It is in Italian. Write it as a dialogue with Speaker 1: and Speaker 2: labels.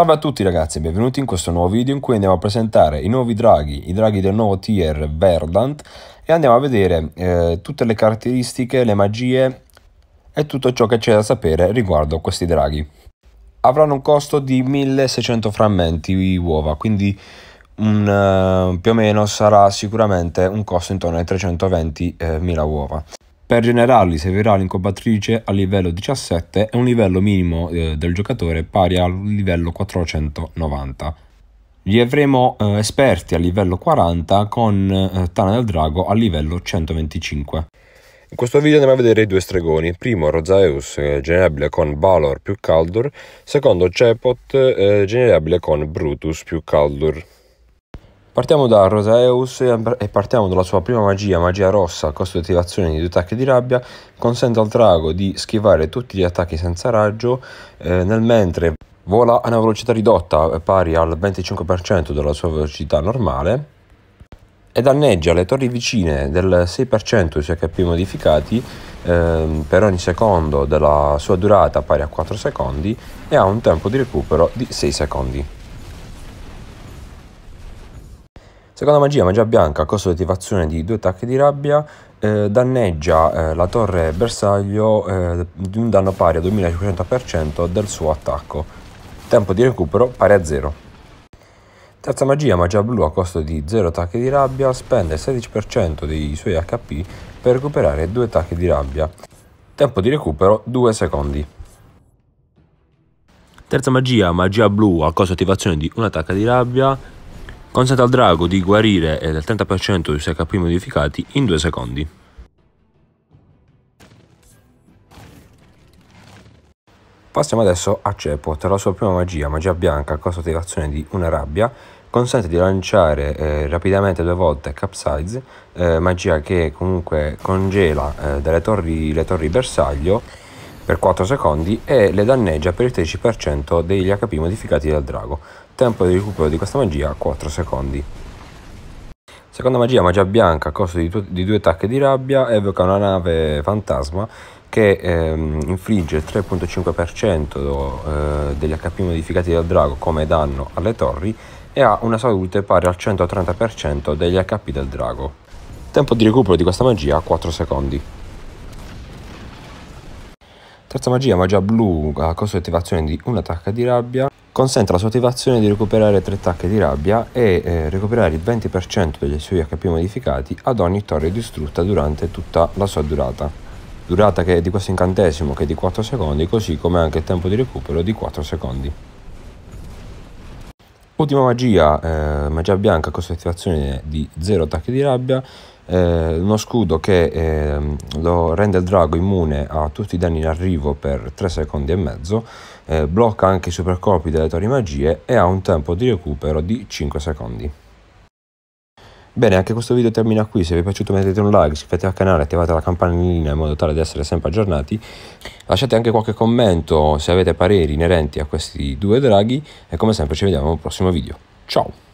Speaker 1: Salve a tutti ragazzi e benvenuti in questo nuovo video in cui andiamo a presentare i nuovi draghi, i draghi del nuovo tier Verdant e andiamo a vedere eh, tutte le caratteristiche, le magie e tutto ciò che c'è da sapere riguardo questi draghi. Avranno un costo di 1600 frammenti uova, quindi un, uh, più o meno sarà sicuramente un costo intorno ai 320.000 eh, uova. Per generarli servirà l'incubatrice a livello 17 e un livello minimo eh, del giocatore pari al livello 490. Li avremo eh, esperti a livello 40 con eh, Tana del Drago a livello 125. In questo video andiamo a vedere i due stregoni, primo Rosaeus eh, generabile con Balor più Caldur, secondo Cepot eh, generabile con Brutus più Caldur. Partiamo da Rosaeus e partiamo dalla sua prima magia, magia rossa, costo di attivazione di due attacchi di rabbia, consente al drago di schivare tutti gli attacchi senza raggio, eh, nel mentre vola a una velocità ridotta eh, pari al 25% della sua velocità normale e danneggia le torri vicine del 6% dei suoi HP modificati eh, per ogni secondo della sua durata pari a 4 secondi e ha un tempo di recupero di 6 secondi. Seconda magia, magia bianca, a costo di attivazione di due attacchi di rabbia, eh, danneggia eh, la torre bersaglio eh, di un danno pari a 2500% del suo attacco. Tempo di recupero pari a 0. Terza magia, magia blu a costo di 0 attacchi di rabbia, spende il 16% dei suoi HP per recuperare 2 attacchi di rabbia. Tempo di recupero 2 secondi. Terza magia, magia blu a costo di attivazione di un attacco di rabbia, consente al drago di guarire del 30% dei suoi HP modificati in 2 secondi. Passiamo adesso a Cepo, tra la sua prima magia, magia bianca a costo di di una rabbia, consente di lanciare eh, rapidamente due volte Capsize, eh, magia che comunque congela eh, dalle torri, le torri bersaglio per 4 secondi e le danneggia per il 13% degli HP modificati dal drago. Tempo di recupero di questa magia 4 secondi. Seconda magia, magia bianca, a costo di, tu- di due attacche di rabbia, evoca una nave fantasma che ehm, infligge il 3.5% eh, degli HP modificati dal drago come danno alle torri e ha una salute pari al 130% degli HP del drago. Tempo di recupero di questa magia 4 secondi. Terza magia, magia blu, a costo di attivazione di un'attacca di rabbia, consente alla sua attivazione di recuperare 3 attacchi di rabbia e eh, recuperare il 20% degli suoi HP modificati ad ogni torre distrutta durante tutta la sua durata. Durata che è di questo incantesimo che è di 4 secondi, così come anche il tempo di recupero di 4 secondi. Ultima magia, eh, magia bianca, costo di attivazione di 0 attacchi di rabbia, eh, uno scudo che eh, lo rende il drago immune a tutti i danni in arrivo per 3 secondi e mezzo, eh, blocca anche i supercolpi delle torri magie e ha un tempo di recupero di 5 secondi. Bene, anche questo video termina qui, se vi è piaciuto mettete un like, iscrivetevi al canale, attivate la campanellina in modo tale di essere sempre aggiornati, lasciate anche qualche commento se avete pareri inerenti a questi due draghi e come sempre ci vediamo al prossimo video. Ciao!